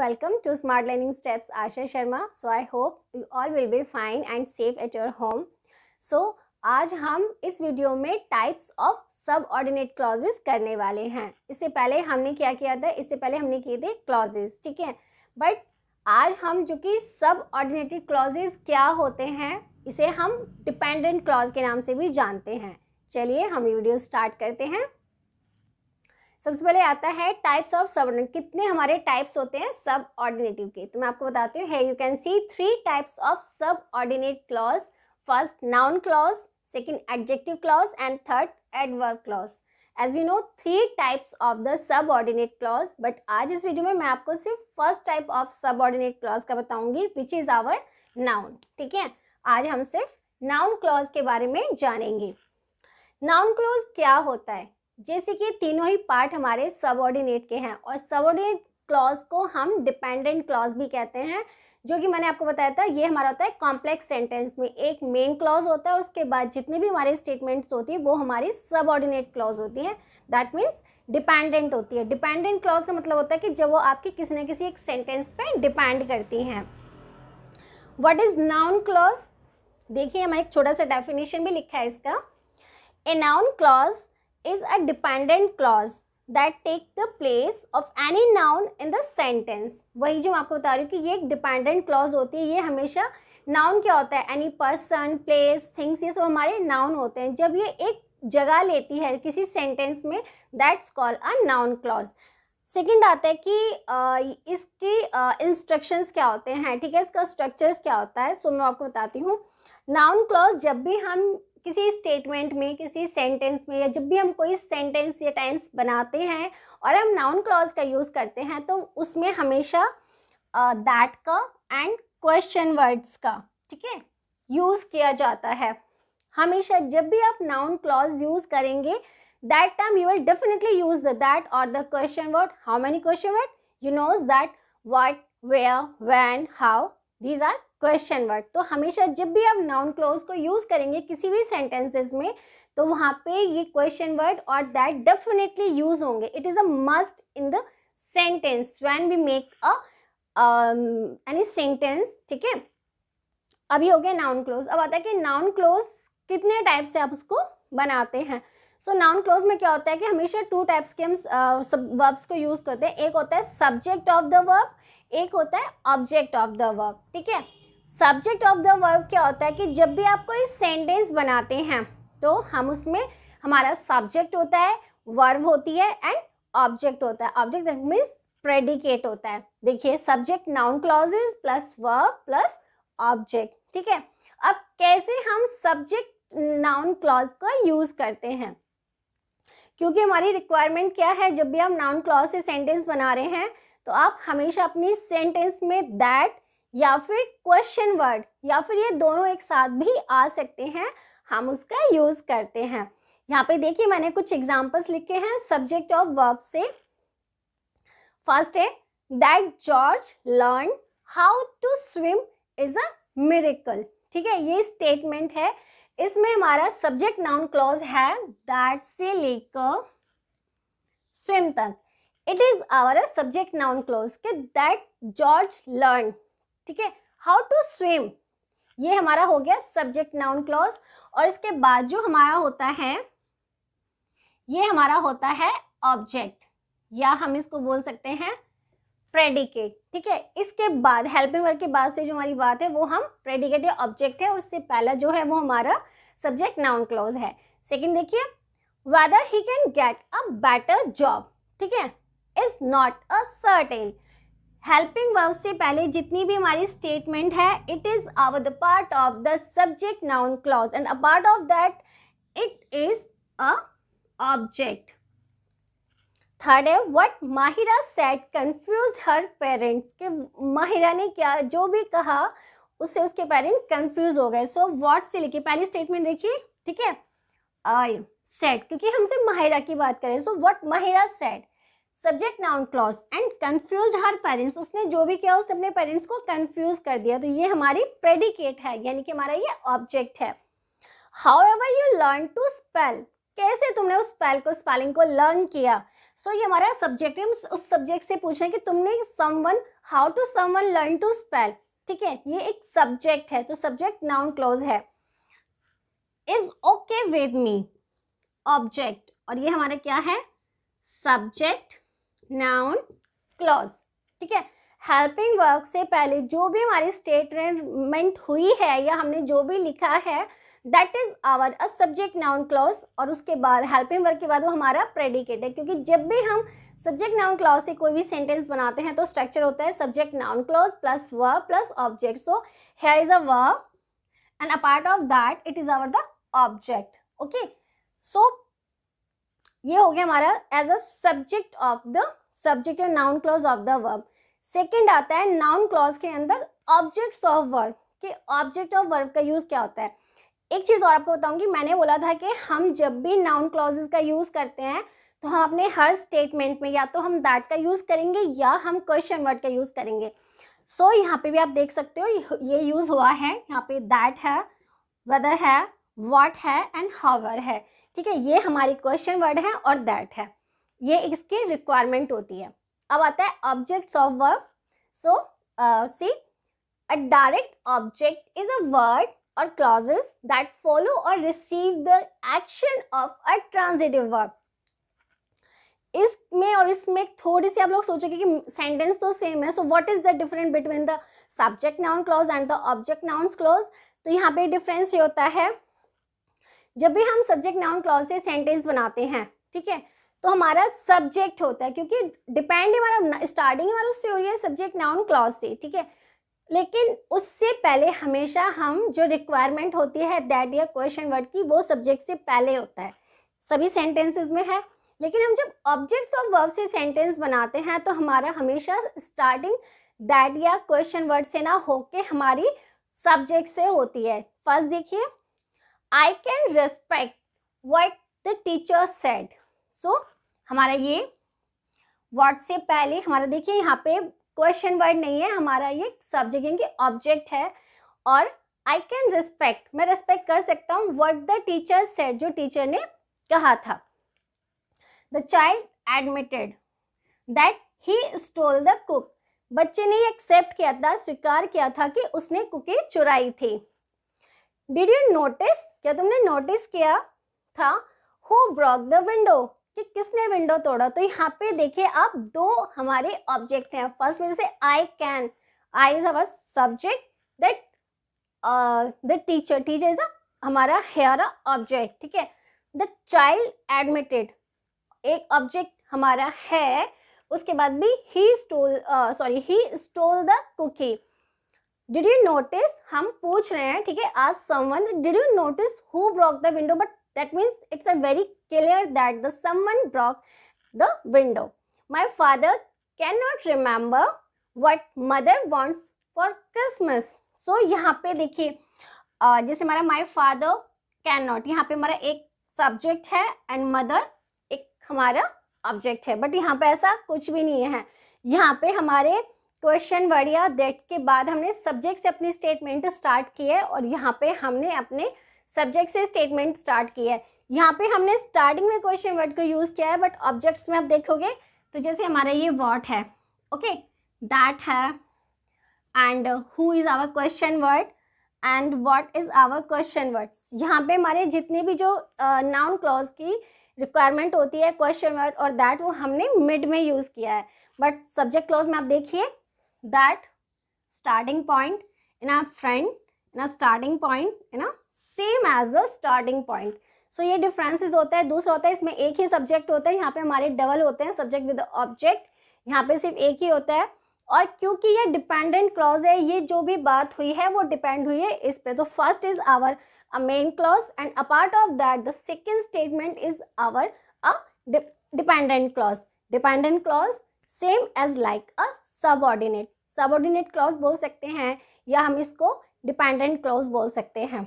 Welcome to Smart Learning Steps Asha Sharma. So I hope you all will be fine and safe at your home. So आज हम इस video में types of subordinate clauses करने वाले हैं इससे पहले हमने क्या किया था इससे पहले हमने किए थे क्लॉजेस ठीक है बट आज हम जो कि सब ऑर्डिनेटेड क्लॉजेज क्या होते हैं इसे हम डिपेंडेंट क्लॉज के नाम से भी जानते हैं चलिए हम वीडियो स्टार्ट करते हैं सबसे पहले आता है टाइप्स ऑफ सबऑर्डिनेट कितने हमारे टाइप्स होते हैं सब ऑर्डिनेटिव के तो मैं आपको बताती हूँ है you can see three types of subordinate clause first noun clause second adjective clause and third adverb clause as we know three types of the subordinate clause but आज इस वीडियो में मैं आपको सिर्फ first type of subordinate clause का बताऊंगी which is our noun ठीक है आज हम सिर्फ नाउन क्लॉज के बारे में जानेंगे नाउन क्लॉज क्या होता है जैसे कि तीनों ही पार्ट हमारे सबऑर्डिनेट के हैं और सबऑर्डिनेट क्लॉज को हम डिपेंडेंट क्लॉज भी कहते हैं जो कि मैंने आपको बताया था ये हमारा होता है कॉम्प्लेक्स सेंटेंस में एक मेन क्लॉज होता है उसके बाद जितनी भी हमारे स्टेटमेंट्स होती है वो हमारी सबऑर्डिनेट क्लॉज होती है दैट मीन्स डिपेंडेंट होती है डिपेंडेंट क्लॉज का मतलब होता है कि जब वो आपकी किसी ना किसी एक सेंटेंस पे डिपेंड करती हैं वट इज़ नाउन क्लॉज देखिए हमारा एक छोटा सा डेफिनेशन भी लिखा है इसका a noun clause is a dependent clause that take the place of any noun in the sentence वही जो मैं आपको बता रही हूँ कि ये एक डिपेंडेंट क्लॉज होती है ये हमेशा नाउन क्या होता है एनी पर्सन प्लेस थिंग्स ये सब हमारे नाउन होते हैं जब ये एक जगह लेती है किसी सेंटेंस में that's call a noun clause second आता है कि इसकी इंस्ट्रक्शंस क्या होते हैं ठीक है इसका स्ट्रक्चर्स क्या होता है सो मैं आपको बताती हूँ नाउन क्लॉज जब भी हम किसी स्टेटमेंट में किसी सेंटेंस में या जब भी हम कोई सेंटेंस या टेंस बनाते हैं और हम नाउन क्लॉज का यूज़ करते हैं तो उसमें हमेशा दैट uh, का एंड क्वेश्चन वर्ड्स का ठीक है यूज़ किया जाता है हमेशा जब भी आप नाउन क्लॉज यूज़ करेंगे that time you will definitely use the that और the question word how many question word you knows that what where when how these are question word तो हमेशा जब भी आप नाउन क्लोज को use करेंगे किसी भी सेंटेंसेस में तो वहां पे ये क्वेश्चन वर्ड और दैट डेफिनेटली यूज होंगे it is a must in the sentence when we make a any sentence ठीक है अभी हो गया नाउन क्लोज अब आता है कि नाउन क्लोज कितने टाइप से आप उसको बनाते हैं सो नाउन क्लोज में क्या होता है कि हमेशा टू टाइप्स के हम वर्ब्स को यूज़ करते हैं एक होता है सब्जेक्ट ऑफ द वर्ब एक होता है ऑब्जेक्ट ऑफ द वर्ब ठीक है सब्जेक्ट ऑफ द वर्ब क्या होता है कि जब भी आप कोई सेंटेंस बनाते हैं तो हम उसमें हमारा सब्जेक्ट होता है वर्ब होती है एंड ऑब्जेक्ट होता है ऑब्जेक्ट दैट मीन्स प्रेडिकेट होता है देखिए subject noun clauses plus verb plus object ठीक है अब कैसे हम सब्जेक्ट नाउन क्लॉज का यूज़ करते हैं क्योंकि हमारी रिक्वायरमेंट क्या है जब भी हम नाउन क्लॉज से सेंटेंस बना रहे हैं तो आप हमेशा अपनी सेंटेंस में दैट या फिर क्वेश्चन वर्ड या फिर ये दोनों एक साथ भी आ सकते हैं हम उसका यूज़ करते हैं यहाँ पे देखिए मैंने कुछ एग्जांपल्स लिखे हैं सब्जेक्ट ऑफ वर्ब से फर्स्ट है that George learn how to swim is a miracle ठीक है ये स्टेटमेंट है इसमें हमारा सब्जेक्ट नाउन क्लॉज है दैट से लेकर स्विम तक it is our subject noun clause के दैट जॉर्ज लर्न ठीक है हाउ टू स्विम ये हमारा हो गया सब्जेक्ट नाउन क्लॉज और इसके बाद जो हमारा होता है ये हमारा होता है ऑब्जेक्ट या हम इसको बोल सकते हैं प्रेडिकेट ठीक है इसके बाद हेल्पिंग वर्ग के बाद से जो हमारी बात है वो हम प्रेडिकेट या ऑब्जेक्ट है और इससे पहला जो है वो हमारा सब्जेक्ट नाउन क्लोज है सेकेंड देखिए whether he can get a better job ठीक है is not a certain helping verb से पहले जितनी भी हमारी स्टेटमेंट है it is our the part of the subject noun clause and a part of that it is a object third है what Mahira said confuse her parents के माहिरा ने क्या जो भी कहा उससे उसके पेरेंट कंफ्यूज हो गए सो व्हाट से लेके पहली स्टेटमेंट देखिए ठीक है आई सेट क्योंकि हमसे माहिरा की बात करें so what Mahira said subject noun clause and confuse her parents उसने जो भी किया उसने अपने पेरेंट्स को कंफ्यूज कर दिया तो ये हमारी प्रेडिकेट है यानी कि हमारा ये ऑब्जेक्ट है however you learn to spell कैसे तुमने उस स्पेल को स्पेलिंग को लर्न किया सो so, ये हमारा सब्जेक्ट है उस सब्जेक्ट से पूछ रहे हैं कि तुमने someone how to someone learn to spell ठीक है ये एक सब्जेक्ट है तो सब्जेक्ट नाउन क्लोज है is okay with me object और ये हमारा क्या है सब्जेक्ट नाउन क्लॉज ठीक है हेल्पिंग वर्क से पहले जो भी हमारी स्टेटमेंट हुई है या हमने जो भी लिखा है that is our a subject noun clause और उसके बाद हेल्पिंग वर्क के बाद वो हमारा प्रेडिकेट है क्योंकि जब भी हम सब्जेक्ट नाउन क्लॉज से कोई भी सेंटेंस बनाते हैं तो स्ट्रक्चर होता है subject noun clause plus V plus object so here is a V and a part of that it is our the object okay so ये हो गया हमारा as a subject of the subject and noun clause of the verb second आता है noun clause के अंदर objects of verb के object of verb का यूज क्या होता है एक चीज और आपको बताऊंगी मैंने बोला था कि हम जब भी नाउन क्लॉजेस का यूज करते हैं तो हम अपने हर स्टेटमेंट में या तो हम दैट का यूज़ करेंगे या हम क्वेश्चन वर्ड का यूज़ करेंगे सो so, यहाँ पे भी आप देख सकते हो ये यूज़ हुआ है यहाँ पे दैट है वेदर है वॉट है एंड हावर है ठीक है ये हमारी क्वेश्चन वर्ड है और दैट है ये इसकी रिक्वायरमेंट होती है अब आता है objects of verb so see a direct object is a word और क्लॉजेस दैट फॉलो और receive the action of a transitive verb इसमें और इसमें थोड़ी सी आप लोग सोचोगे कि सेंटेंस तो सेम है so what is the different between the subject noun clause and the object noun clause तो यहाँ पे डिफरेंस ये होता है जब भी हम सब्जेक्ट नाउन क्लॉज से सेंटेंस बनाते हैं ठीक है तो हमारा सब्जेक्ट होता है क्योंकि डिपेंड हमारा स्टार्टिंग हमारा उससे हो रही है सब्जेक्ट नाउन क्लॉज से ठीक है लेकिन उससे पहले हमेशा हम जो रिक्वायरमेंट होती है दैट या क्वेश्चन वर्ड की वो सब्जेक्ट से पहले होता है सभी सेंटेंसेस में है लेकिन हम जब ऑब्जेक्ट्स ऑफ वर्ब से सेंटेंस बनाते हैं तो हमारा हमेशा स्टार्टिंग दैट या क्वेश्चन वर्ड से ना होके हमारी सब्जेक्ट से होती है फर्स्ट देखिए I can respect what the teacher said so हमारा ये वर्ड से पहले हमारा देखिए यहाँ पे क्वेश्चन वर्ड नहीं है हमारा ये सब्जेक्ट यानी कि ऑब्जेक्ट है और आई कैन रिस्पेक्ट मैं रिस्पेक्ट कर सकता हूँ वट द टीचर सेट जो टीचर ने कहा था the child admitted that he stole the cook बच्चे ने एक्सेप्ट किया था स्वीकार किया था कि उसने कुकी चुराई थी डिड यू नोटिस क्या तुमने नोटिस किया था हु ब्रॉक द विंडो कि किसने विंडो तोड़ा तो यहाँ पे देखिए आप दो हमारे ऑब्जेक्ट हैं फर्स्ट में जैसे I can I is our subject that the teacher teacher is a हमारा हेयर ऑब्जेक्ट ठीक है द चाइल्ड एडमिटेड एक ऑब्जेक्ट हमारा है उसके बाद भी he stole sorry he stole the cookie did you notice हम पूछ रहे हैं ठीक है आज someone did you notice who broke the window but that means it's a very clear that the someone broke the window my father can not remember what mother wants for Christmas so यहाँ पे देखिए जैसे हमारा my father can not यहाँ पे हमारा एक subject है एंड मदर हमारा ऑब्जेक्ट है बट यहाँ पे ऐसा कुछ भी नहीं है यहाँ पे हमारे क्वेश्चन वर्ड या देट के बाद हमने सब्जेक्ट से अपनी स्टेटमेंट स्टार्ट की है और यहाँ पे हमने अपने सब्जेक्ट से स्टेटमेंट स्टार्ट की है यहाँ पे हमने स्टार्टिंग में क्वेश्चन वर्ड को यूज़ किया है बट ऑब्जेक्ट्स में आप देखोगे तो जैसे हमारा ये वॉट है ओके दैट है and who is our question word and what is our question word यहाँ पे हमारे जितने भी जो नाउन uh, क्लॉज की रिक्वायरमेंट होती है क्वेश्चन वर्ड और दैट वो हमने मिड में यूज़ किया है बट सब्जेक्ट क्लॉज में आप देखिए that starting point in a friend in starting point in a same as a starting point so ये डिफरेंसेस होता है दूसरा होता है इसमें एक ही सब्जेक्ट होता है यहाँ पे हमारे डबल होते हैं सब्जेक्ट विद ऑब्जेक्ट यहाँ पे सिर्फ एक ही होता है और क्योंकि ये डिपेंडेंट क्लॉज है ये जो भी बात हुई है वो डिपेंड हुई है इस पे तो first is our a main clause and a part of that the second statement is our a dependent clause dependent clause same as like a subordinate subordinate clause बोल सकते हैं या हम इसको डिपेंडेंट क्लॉज बोल सकते हैं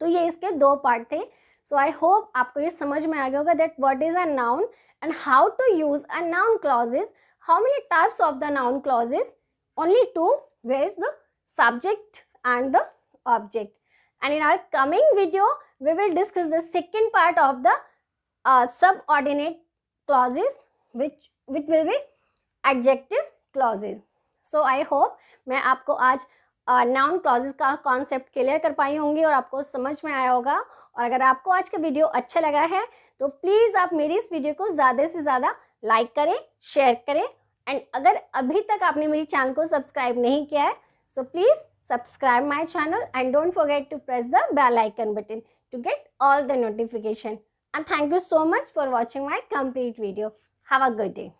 तो ये इसके दो पार्ट थे सो आई होप आपको ये समझ में आ गया होगा that what is a noun and how to use a noun clause is how many types of the noun clauses? Only two, where is the subject and the object. And in our coming video, we will discuss the second part of the uh, subordinate clauses, which, which will be adjective clauses. So I hope मैं आपको आज noun uh, clauses का concept clear कर पाई होंगी और आपको समझ में आया होगा और अगर आपको आज का वीडियो अच्छा लगा है तो प्लीज़ आप मेरी इस वीडियो को ज़्यादा से ज़्यादा लाइक करें शेयर करें एंड अगर अभी तक आपने मेरी चैनल को सब्सक्राइब नहीं किया है so please subscribe my channel and don't forget to press the bell icon button to get all the notification and thank you so much for watching my complete video have a good day